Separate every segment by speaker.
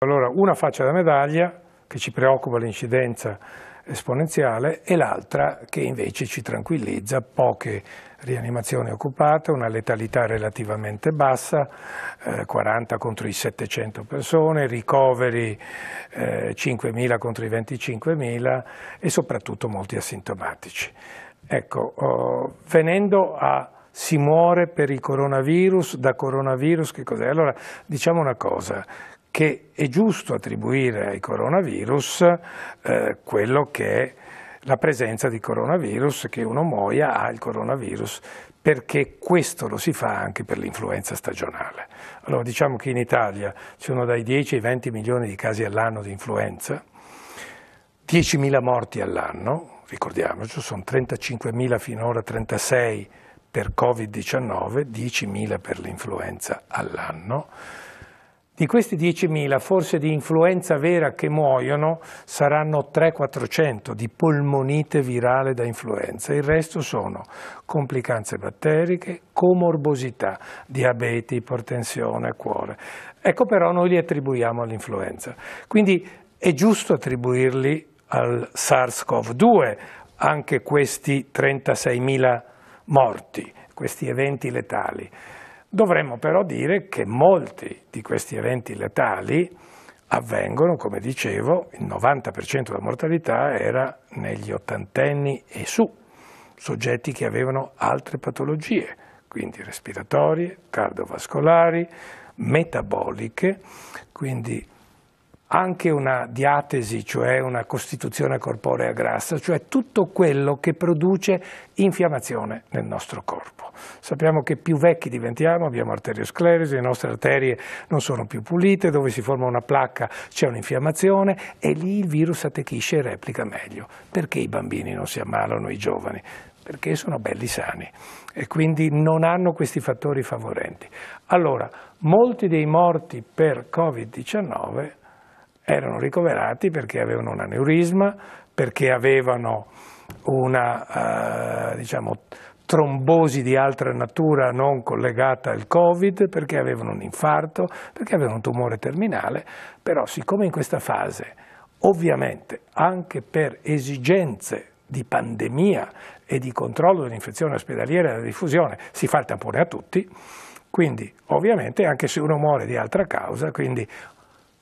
Speaker 1: Allora, una faccia da medaglia che ci preoccupa l'incidenza esponenziale e l'altra che invece ci tranquillizza, poche rianimazioni occupate, una letalità relativamente bassa, eh, 40 contro i 700 persone, ricoveri eh, 5.000 contro i 25.000 e soprattutto molti asintomatici. Ecco, oh, venendo a si muore per il coronavirus, da coronavirus che cos'è? Allora, diciamo una cosa, che è giusto attribuire ai coronavirus eh, quello che è la presenza di coronavirus, che uno muoia ha il coronavirus, perché questo lo si fa anche per l'influenza stagionale. Allora diciamo che in Italia ci sono dai 10 ai 20 milioni di casi all'anno di influenza, 10.000 morti all'anno, ricordiamoci, sono 35.000 finora, 36 per Covid-19, 10.000 per l'influenza all'anno. Di questi 10.000, forse di influenza vera che muoiono, saranno 300-400 di polmonite virale da influenza. Il resto sono complicanze batteriche, comorbosità, diabete, ipertensione, cuore. Ecco però noi li attribuiamo all'influenza. Quindi è giusto attribuirli al SARS-CoV-2 anche questi 36.000 morti, questi eventi letali. Dovremmo però dire che molti di questi eventi letali avvengono, come dicevo, il 90% della mortalità era negli ottantenni e su, soggetti che avevano altre patologie, quindi respiratorie, cardiovascolari, metaboliche, quindi anche una diatesi, cioè una costituzione corporea grassa, cioè tutto quello che produce infiammazione nel nostro corpo. Sappiamo che più vecchi diventiamo, abbiamo arteriosclerosi, le nostre arterie non sono più pulite, dove si forma una placca c'è un'infiammazione e lì il virus attecchisce e replica meglio. Perché i bambini non si ammalano, i giovani? Perché sono belli sani e quindi non hanno questi fattori favorenti. Allora, molti dei morti per Covid-19 erano ricoverati perché avevano un aneurisma, perché avevano una eh, diciamo, trombosi di altra natura non collegata al Covid, perché avevano un infarto, perché avevano un tumore terminale, però siccome in questa fase ovviamente anche per esigenze di pandemia e di controllo dell'infezione ospedaliera e della diffusione si fa il tampone a tutti, quindi ovviamente anche se uno muore di altra causa, quindi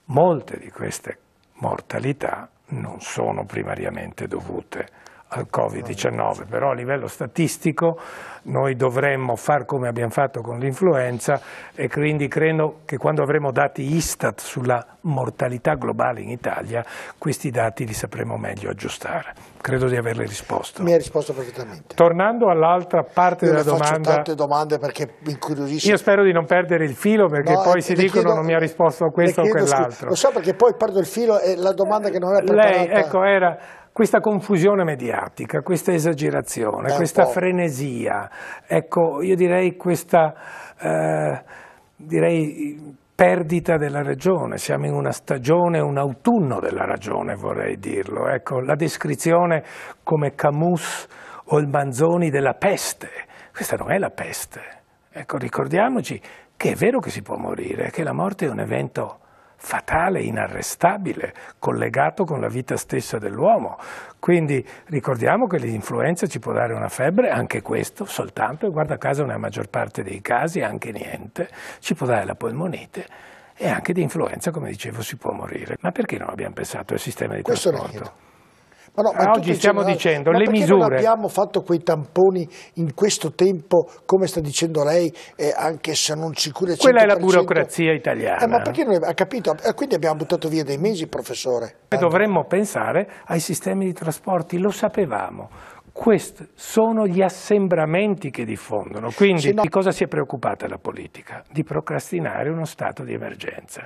Speaker 1: molte di queste mortalità non sono primariamente dovute al Covid-19, però a livello statistico noi dovremmo far come abbiamo fatto con l'influenza e quindi credo che quando avremo dati Istat sulla mortalità globale in Italia, questi dati li sapremo meglio aggiustare. Credo di averle risposto. Mi ha risposto perfettamente. Tornando all'altra parte Io della faccio domanda. Faccio tante domande perché mi Io spero di non perdere il filo perché no, poi eh, si dicono chiedo, non mi ha risposto a questo o quell'altro. Lo so perché poi perdo il filo e la domanda che non è preparata. Lei, ecco, era questa confusione mediatica, questa esagerazione, eh, questa frenesia, ecco, io direi questa eh, direi perdita della ragione, siamo in una stagione, un autunno della ragione vorrei dirlo, ecco, la descrizione come Camus o il Manzoni della peste, questa non è la peste, ecco, ricordiamoci che è vero che si può morire, che la morte è un evento fatale, inarrestabile, collegato con la vita stessa dell'uomo. Quindi ricordiamo che l'influenza ci può dare una febbre, anche questo soltanto, e guarda caso nella maggior parte dei casi anche niente, ci può dare la polmonite e anche di influenza, come dicevo, si può morire. Ma perché non abbiamo pensato al sistema di questo trasporto? Ma no, eh, ma oggi stiamo generale, dicendo le misure. non abbiamo fatto quei tamponi in questo tempo, come sta dicendo lei, eh, anche se non sicure 100%. Quella è la burocrazia italiana. Eh, ma perché non ha capito? Quindi abbiamo buttato via dei mesi, professore. Dovremmo pensare ai sistemi di trasporti, lo sapevamo. Questi sono gli assembramenti che diffondono. Quindi no. di cosa si è preoccupata la politica? Di procrastinare uno stato di emergenza.